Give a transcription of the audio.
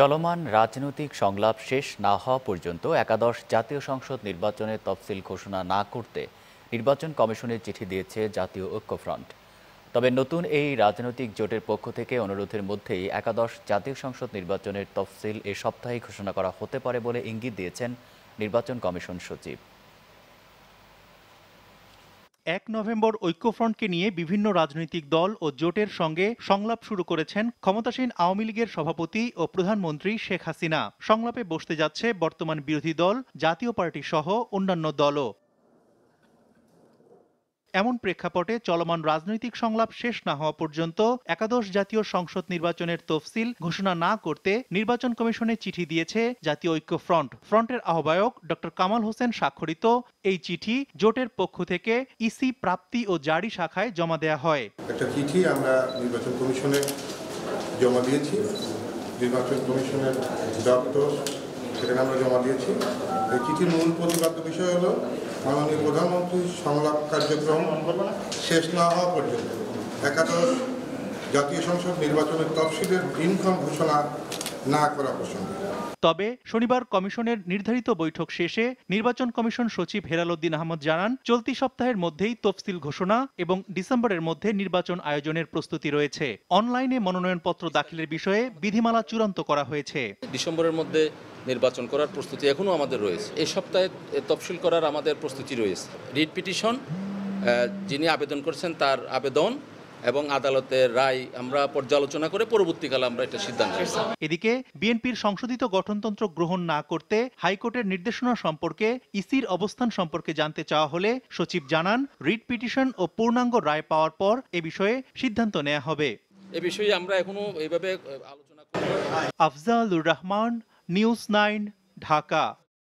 চলমান রাজনৈতিক সংলাপ শেষ না হওয়া পর্যন্ত একাদশ জাতীয় সংসদ নির্বাচনের তফসিল ঘোষণা না করতে নির্বাচন কমিশনের চিঠি দিয়েছে জাতীয় ঐক্যফ্রন্ট তবে নতুন এই রাজনৈতিক জোটের পক্ষ থেকে অনুরোধের মধ্যেই একাদশ জাতীয় সংসদ নির্বাচনের তফসিল এ সপ্তাহে ঘোষণা করা হতে পারে বলে ইঙ্গিত দিয়েছেন নির্বাচন কমিশন সচিব এক নভেম্বর ঐক্যফ্রন্টকে নিয়ে বিভিন্ন রাজনৈতিক দল ও জোটের সঙ্গে সংলাপ শুরু করেছেন ক্ষমতাসীন আওয়ামী লীগের সভাপতি ও প্রধানমন্ত্রী শেখ হাসিনা সংলাপে বসতে যাচ্ছে বর্তমান বিরোধী দল জাতীয় পার্টি সহ অন্যান্য দলও এমন প্রেক্ষাপটে চলমান রাজনৈতিক সংলাপ শেষ না হওয়া পর্যন্ত একাদশ জাতীয় সংসদ নির্বাচনের তফসিল ঘোষণা না করতে নির্বাচন কমিশনে চিঠি দিয়েছে জাতীয় ঐক্য ফ্রন্ট ফ্রন্টের আহ্বায়ক ড কামাল হোসেন স্বাক্ষরিত এই চিঠি জোটের পক্ষ থেকে ইসি প্রাপ্তি ও জারি শাখায় জমা দেয়া হয় একটা চিঠি আমরা নির্বাচন কমিশনে জমা দিয়েছি নির্বাচন কমিশনের দপ্তর সেখানে আমরা জমা দিয়েছি এই চিঠির মূল প্রতিপাদ্য বিষয় হলো মাননীয় প্রধানমন্ত্রীর সংলাপ কার্যক্রম শেষ না হওয়া পর্যন্ত একাদশ জাতীয় সংসদ নির্বাচনের তফসিলের দিনক্ষণ ঘোষণা না করা প্রসঙ্গে তবে শনিবার কমিশনের নির্ধারিত বৈঠক শেষে নির্বাচন কমিশন সচিব হেরালুদ্দিন আহমদ জানান চলতি সপ্তাহের মধ্যেই তফসিল ঘোষণা এবং ডিসেম্বরের মধ্যে নির্বাচন আয়োজনের প্রস্তুতি রয়েছে অনলাইনে মনোনয়নপত্র দাখিলের বিষয়ে বিধিমালা চূড়ান্ত করা হয়েছে ডিসেম্বরের মধ্যে নির্বাচন করার প্রস্তুতি এখনও আমাদের রয়েছে এই সপ্তাহে তফসিল করার আমাদের প্রস্তুতি রয়েছে রিট পিটিশন যিনি আবেদন করেছেন তার আবেদন এবং আদালতের রায় আমরা পর্যালোচনা করে পরবর্তীকালে আমরা এটা সিদ্ধান্ত এদিকে বিএনপির সংশোধিত গঠনতন্ত্র গ্রহণ না করতে হাইকোর্টের নির্দেশনা সম্পর্কে ইসির অবস্থান সম্পর্কে জানতে চাওয়া হলে সচিব জানান রিট পিটিশন ও পূর্ণাঙ্গ রায় পাওয়ার পর এ বিষয়ে সিদ্ধান্ত নেওয়া হবে এ বিষয়ে আমরা এখনো এইভাবে আলোচনা আফজালুর রহমান নিউজ নাইন ঢাকা